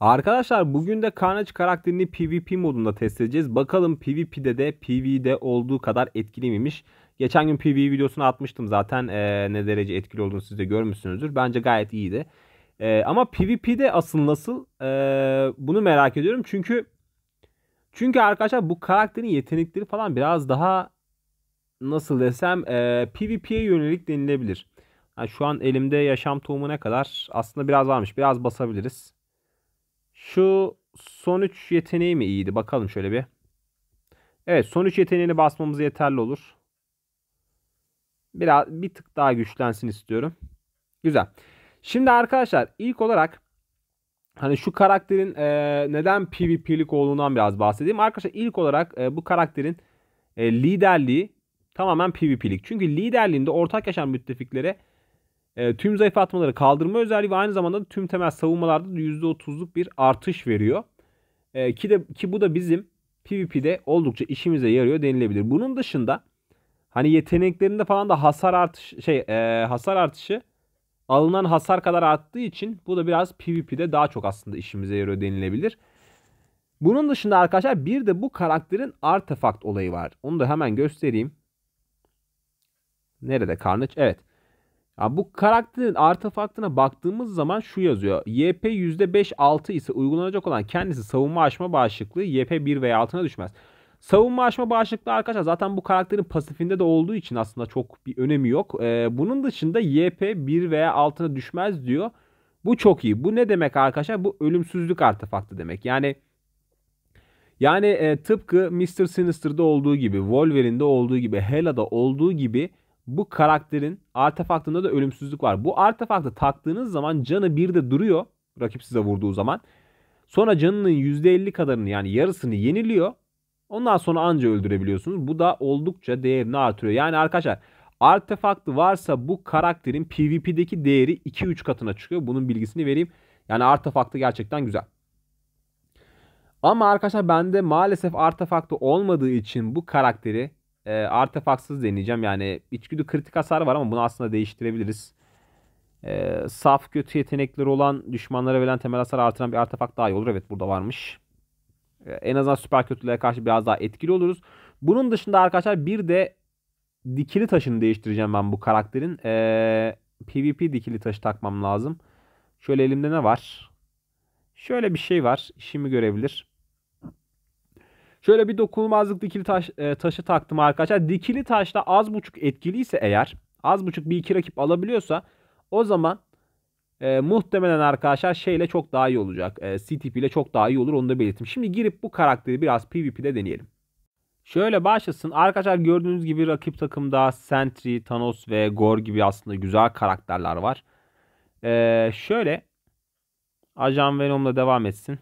Arkadaşlar bugün de Carnage karakterini PvP modunda test edeceğiz. Bakalım PvP'de de PvE'de olduğu kadar etkili miymiş? Geçen gün PvE videosunu atmıştım zaten ee, ne derece etkili olduğunu siz de görmüşsünüzdür. Bence gayet iyiydi. E, ama PvP'de asıl nasıl e, bunu merak ediyorum. Çünkü çünkü arkadaşlar bu karakterin yetenekleri falan biraz daha nasıl desem e, ee, PvP'ye yönelik denilebilir. Yani şu an elimde yaşam tohumu ne kadar? Aslında biraz varmış. Biraz basabiliriz. Şu son 3 yeteneği mi iyiydi? Bakalım şöyle bir. Evet son 3 yeteneğini basmamız yeterli olur. Biraz bir tık daha güçlensin istiyorum. Güzel. Şimdi arkadaşlar ilk olarak hani şu karakterin e, neden PvP'lik olduğundan biraz bahsedeyim. Arkadaşlar ilk olarak e, bu karakterin e, liderliği tamamen PvP'lik. Çünkü liderliğinde ortak yaşam müttefiklere e, tüm zayıf atmaları kaldırma özelliği ve aynı zamanda da tüm temel savunmalarda %30'luk bir artış veriyor. E, ki de ki bu da bizim PvP'de oldukça işimize yarıyor denilebilir. Bunun dışında hani yeteneklerinde falan da hasar artış şey e, hasar artışı alınan hasar kadar arttığı için bu da biraz PvP'de daha çok aslında işimize yarıyor denilebilir. Bunun dışında arkadaşlar bir de bu karakterin artefakt olayı var. Onu da hemen göstereyim. Nerede Carnage? Evet. Yani bu karakterin artefaktına baktığımız zaman şu yazıyor. YP %5-6 ise uygulanacak olan kendisi savunma aşma bağışıklığı YP 1 veya altına düşmez. Savunma aşma bağışıklığı arkadaşlar zaten bu karakterin pasifinde de olduğu için aslında çok bir önemi yok. Ee, bunun dışında YP 1 veya altına düşmez diyor. Bu çok iyi. Bu ne demek arkadaşlar? Bu ölümsüzlük artefaktı demek. Yani yani e, tıpkı Mr. Sinister'da olduğu gibi, Wolverine'de olduğu gibi, Hela'da olduğu gibi bu karakterin artefaktında da ölümsüzlük var. Bu artefaktı taktığınız zaman canı bir de duruyor. Rakip size vurduğu zaman. Sonra canının %50 kadarını yani yarısını yeniliyor. Ondan sonra anca öldürebiliyorsunuz. Bu da oldukça değerini artırıyor. Yani arkadaşlar artefaktı varsa bu karakterin PvP'deki değeri 2-3 katına çıkıyor. Bunun bilgisini vereyim. Yani artefaktı gerçekten güzel. Ama arkadaşlar bende maalesef artefaktı olmadığı için bu karakteri e, artefaksız deneyeceğim. Yani içgüdü kritik hasar var ama bunu aslında değiştirebiliriz. E, saf kötü yetenekleri olan düşmanlara verilen temel hasar artıran bir artefakt daha iyi olur. Evet burada varmış. E, en azından süper kötülere karşı biraz daha etkili oluruz. Bunun dışında arkadaşlar bir de dikili taşını değiştireceğim ben bu karakterin. E, PvP dikili taşı takmam lazım. Şöyle elimde ne var? Şöyle bir şey var. İşimi görebilir. Şöyle bir dokunulmazlık dikili taş, e, taşı taktım arkadaşlar. Dikili taşla az buçuk etkiliyse eğer az buçuk bir iki rakip alabiliyorsa o zaman e, muhtemelen arkadaşlar şeyle çok daha iyi olacak. E, CTP ile çok daha iyi olur onu da belirttim. Şimdi girip bu karakteri biraz PvP'de deneyelim. Şöyle başlasın. Arkadaşlar gördüğünüz gibi rakip takımda Sentry, Thanos ve Gor gibi aslında güzel karakterler var. Ee, şöyle Ajan Venom'la devam etsin.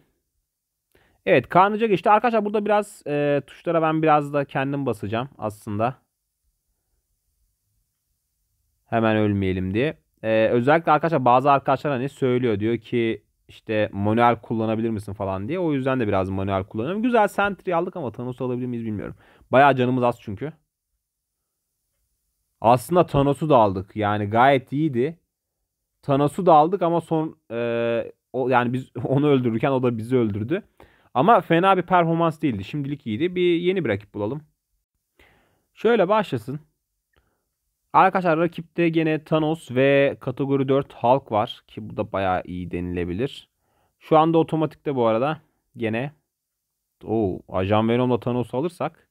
Evet Kanıca geçti. Arkadaşlar burada biraz e, tuşlara ben biraz da kendim basacağım aslında. Hemen ölmeyelim diye. E, özellikle arkadaşlar bazı arkadaşlar hani söylüyor diyor ki işte manuel kullanabilir misin falan diye. O yüzden de biraz manuel kullanıyorum. Güzel sentry aldık ama Thanos'u alabilir miyiz bilmiyorum. Bayağı canımız az çünkü. Aslında Thanos'u da aldık. Yani gayet iyiydi. Thanos'u da aldık ama son e, o, yani biz onu öldürürken o da bizi öldürdü. Ama fena bir performans değildi. Şimdilik iyiydi. Bir yeni bir rakip bulalım. Şöyle başlasın. Arkadaşlar rakipte gene Thanos ve kategori 4 Hulk var. Ki bu da bayağı iyi denilebilir. Şu anda otomatikte bu arada. Gene. Oo, Ajan Venom'la Thanos alırsak.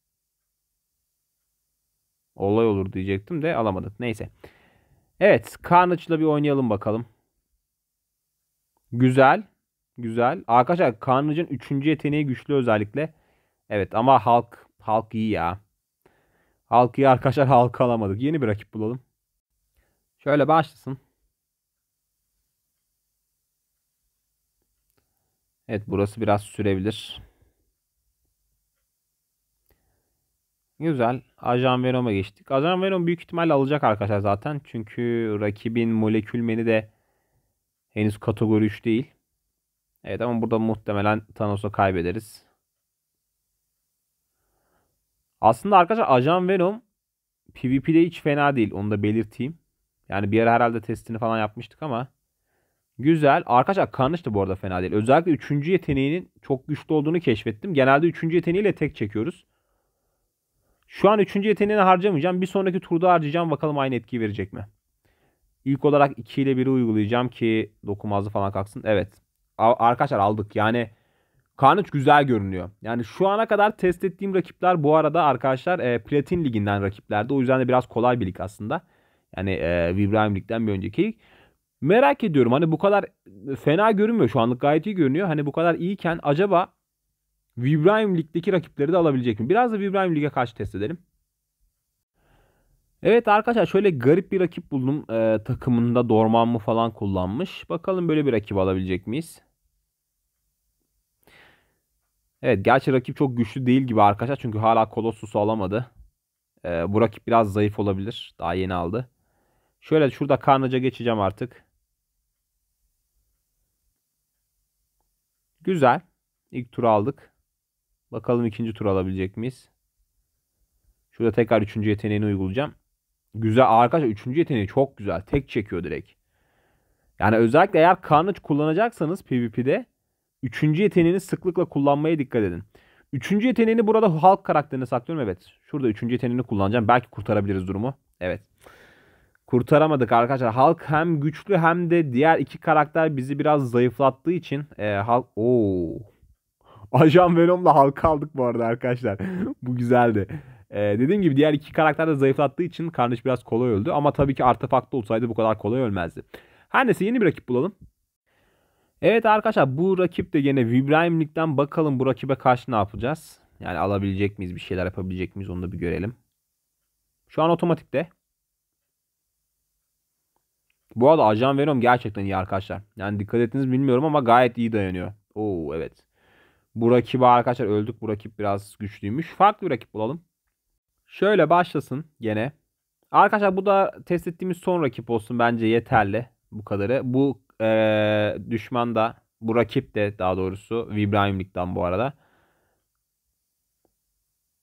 Olay olur diyecektim de alamadık. Neyse. Evet. Carnage'la bir oynayalım bakalım. Güzel. Güzel. Arkadaşlar Carnage'ın 3. yeteneği güçlü özellikle. Evet ama Halk Halk iyi ya. Halk iyi arkadaşlar Halk alamadık. Yeni bir rakip bulalım. Şöyle başlasın. Evet burası biraz sürebilir. Güzel. Ajan Venom'a geçtik. Ajan Venom büyük ihtimalle alacak arkadaşlar zaten. Çünkü rakibin molekül meni de henüz kategori 3 değil. Evet ama burada muhtemelen Thanos'u kaybederiz. Aslında arkadaşlar Ajan Venom PvP'de hiç fena değil. Onu da belirteyim. Yani bir ara herhalde testini falan yapmıştık ama. Güzel. Arkadaşlar Carnage da bu arada fena değil. Özellikle 3. yeteneğinin çok güçlü olduğunu keşfettim. Genelde 3. yeteneğiyle tek çekiyoruz. Şu an 3. yeteneğini harcamayacağım. Bir sonraki turda harcayacağım. Bakalım aynı etkiyi verecek mi? İlk olarak 2 ile 1'i uygulayacağım ki dokunmazlı falan kalksın. Evet arkadaşlar aldık. Yani Carnage güzel görünüyor. Yani şu ana kadar test ettiğim rakipler bu arada arkadaşlar e, Platin Ligi'nden rakiplerdi. O yüzden de biraz kolay bir lig aslında. Yani e, Vibrahim Lig'den bir önceki lig. Merak ediyorum hani bu kadar fena görünmüyor. Şu anlık gayet iyi görünüyor. Hani bu kadar iyiyken acaba Vibrahim Lig'deki rakipleri de alabilecek mi? Biraz da Vibrahim Lig'e karşı test edelim. Evet arkadaşlar şöyle garip bir rakip buldum. Ee, takımında mı falan kullanmış. Bakalım böyle bir rakip alabilecek miyiz? Evet gerçi rakip çok güçlü değil gibi arkadaşlar. Çünkü hala Kolossus'u alamadı. Ee, bu rakip biraz zayıf olabilir. Daha yeni aldı. Şöyle şurada Carnage'a geçeceğim artık. Güzel. İlk tur aldık. Bakalım ikinci tur alabilecek miyiz? Şurada tekrar üçüncü yeteneğini uygulayacağım. Güzel arkadaşlar üçüncü yeteneği çok güzel. Tek çekiyor direkt. Yani özellikle eğer Carnage kullanacaksanız PvP'de Üçüncü yeteneğini sıklıkla kullanmaya dikkat edin. Üçüncü yeteneğini burada halk karakterine saklıyorum. Evet. Şurada üçüncü yeteneğini kullanacağım. Belki kurtarabiliriz durumu. Evet. Kurtaramadık arkadaşlar. Halk hem güçlü hem de diğer iki karakter bizi biraz zayıflattığı için e, halk... Oo. Ajan Venom'la halka aldık bu arada arkadaşlar. bu güzeldi. E, dediğim gibi diğer iki karakter de zayıflattığı için Carnage biraz kolay öldü. Ama tabii ki artefakta olsaydı bu kadar kolay ölmezdi. Her neyse yeni bir rakip bulalım. Evet arkadaşlar bu rakip de yine Vibrahim Lig'den bakalım bu rakibe karşı ne yapacağız. Yani alabilecek miyiz bir şeyler yapabilecek miyiz onu da bir görelim. Şu an otomatikte. Bu arada Ajan veriyorum gerçekten iyi arkadaşlar. Yani dikkat ettiniz bilmiyorum ama gayet iyi dayanıyor. Oo evet. Bu rakibi arkadaşlar öldük. Bu rakip biraz güçlüymüş. Farklı bir rakip bulalım. Şöyle başlasın gene. Arkadaşlar bu da test ettiğimiz son rakip olsun. Bence yeterli bu kadarı. Bu e, düşman da bu rakip de daha doğrusu Vibrahim Lig'den bu arada.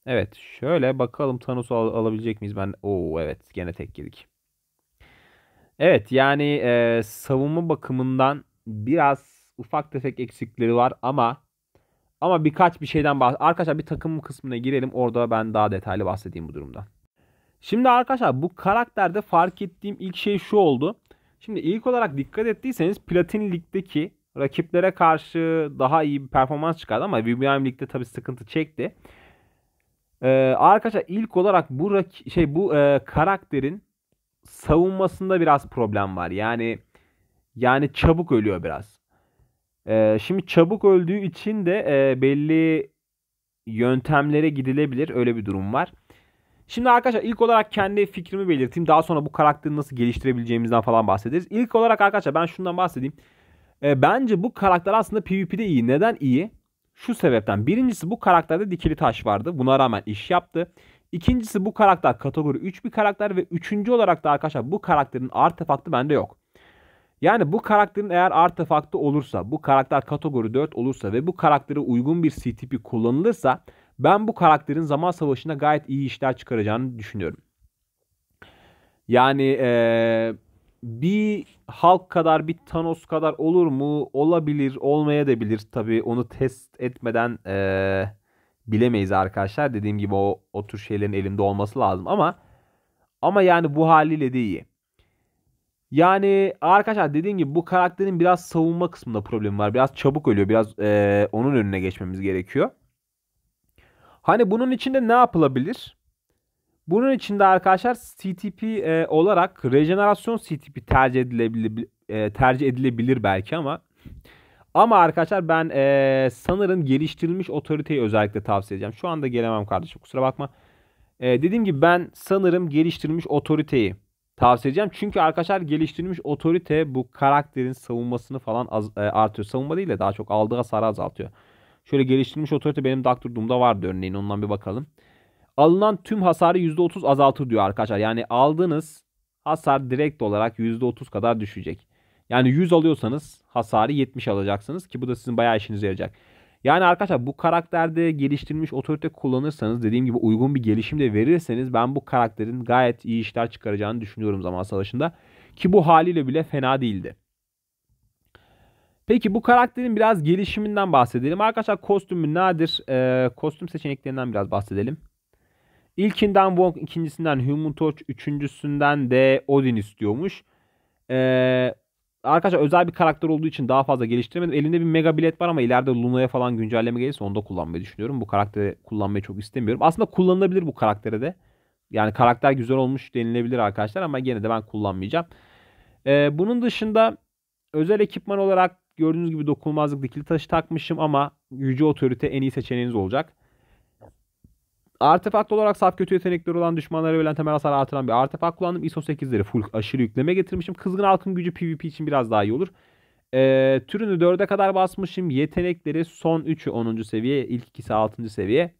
Evet şöyle bakalım Thanos'u al- alabilecek miyiz? Ben Oo evet gene tek yedik. Evet yani e, savunma bakımından biraz ufak tefek eksikleri var ama ama birkaç bir şeyden bahs Arkadaşlar bir takım kısmına girelim. Orada ben daha detaylı bahsedeyim bu durumdan. Şimdi arkadaşlar bu karakterde fark ettiğim ilk şey şu oldu. Şimdi ilk olarak dikkat ettiyseniz Platin Lig'deki rakiplere karşı daha iyi bir performans çıkardı ama BBM Lig'de tabii sıkıntı çekti. Ee, arkadaşlar ilk olarak bu şey bu e, karakterin savunmasında biraz problem var. Yani yani çabuk ölüyor biraz. Ee, şimdi çabuk öldüğü için de e, belli yöntemlere gidilebilir. Öyle bir durum var. Şimdi arkadaşlar ilk olarak kendi fikrimi belirteyim. Daha sonra bu karakteri nasıl geliştirebileceğimizden falan bahsederiz. İlk olarak arkadaşlar ben şundan bahsedeyim. E, bence bu karakter aslında PvP'de iyi. Neden iyi? Şu sebepten. Birincisi bu karakterde dikili taş vardı. Buna rağmen iş yaptı. İkincisi bu karakter kategori 3 bir karakter ve üçüncü olarak da arkadaşlar bu karakterin artefaktı bende yok. Yani bu karakterin eğer artefaktı olursa, bu karakter kategori 4 olursa ve bu karaktere uygun bir CTP kullanılırsa ben bu karakterin zaman savaşında gayet iyi işler çıkaracağını düşünüyorum. Yani ee, bir halk kadar bir Thanos kadar olur mu? Olabilir, olmaya da bilir. Tabii onu test etmeden ee, bilemeyiz arkadaşlar. Dediğim gibi o, o tür şeylerin elinde olması lazım ama ama yani bu haliyle de iyi. Yani arkadaşlar dediğim gibi bu karakterin biraz savunma kısmında problemi var. Biraz çabuk ölüyor. Biraz e, onun önüne geçmemiz gerekiyor. Hani bunun içinde ne yapılabilir? Bunun içinde arkadaşlar CTP e, olarak rejenerasyon CTP tercih edilebilir e, tercih edilebilir belki ama ama arkadaşlar ben e, sanırım geliştirilmiş otoriteyi özellikle tavsiye edeceğim. Şu anda gelemem kardeşim kusura bakma. E, dediğim gibi ben sanırım geliştirilmiş otoriteyi tavsiye edeceğim. Çünkü arkadaşlar geliştirilmiş otorite bu karakterin savunmasını falan az, e, artıyor. Savunma değil de daha çok aldığı hasarı azaltıyor. Şöyle geliştirilmiş otorite benim Doctor Doom'da vardı örneğin. Ondan bir bakalım. Alınan tüm hasarı %30 azaltır diyor arkadaşlar. Yani aldığınız hasar direkt olarak %30 kadar düşecek. Yani 100 alıyorsanız hasarı 70 alacaksınız ki bu da sizin bayağı işinize yarayacak. Yani arkadaşlar bu karakterde geliştirilmiş otorite kullanırsanız dediğim gibi uygun bir gelişim de verirseniz ben bu karakterin gayet iyi işler çıkaracağını düşünüyorum zaman savaşında. Ki bu haliyle bile fena değildi. Peki bu karakterin biraz gelişiminden bahsedelim. Arkadaşlar kostümü nadir. E, kostüm seçeneklerinden biraz bahsedelim. İlkinden Wong, ikincisinden Human Torch, üçüncüsünden de Odin istiyormuş. Ee, arkadaşlar özel bir karakter olduğu için daha fazla geliştiremedim. elinde bir mega bilet var ama ileride Luna'ya falan güncelleme gelirse onu da kullanmayı düşünüyorum. Bu karakteri kullanmayı çok istemiyorum. Aslında kullanılabilir bu karaktere de. Yani karakter güzel olmuş denilebilir arkadaşlar ama gene de ben kullanmayacağım. Ee, bunun dışında özel ekipman olarak Gördüğünüz gibi dokunulmazlık dikili taşı takmışım ama yüce otorite en iyi seçeneğiniz olacak. Artefakt olarak saf kötü yetenekleri olan düşmanlara verilen temel hasar artıran bir artefakt kullandım. ISO 8'leri full aşırı yükleme getirmişim. Kızgın halkın gücü PvP için biraz daha iyi olur. Ee, türünü 4'e kadar basmışım. Yetenekleri son 3'ü 10. seviye. ilk ikisi 6. seviye.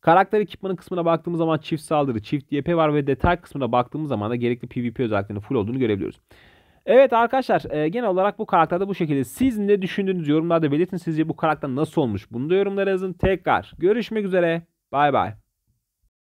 Karakter ekipmanın kısmına baktığımız zaman çift saldırı, çift YP var ve detay kısmına baktığımız zaman da gerekli PvP özelliklerinin full olduğunu görebiliyoruz. Evet arkadaşlar e, genel olarak bu karakterde bu şekilde. Siz ne düşündüğünüz yorumlarda belirtin. Sizce bu karakter nasıl olmuş? Bunu da yorumlara yazın. Tekrar görüşmek üzere. Bay bay.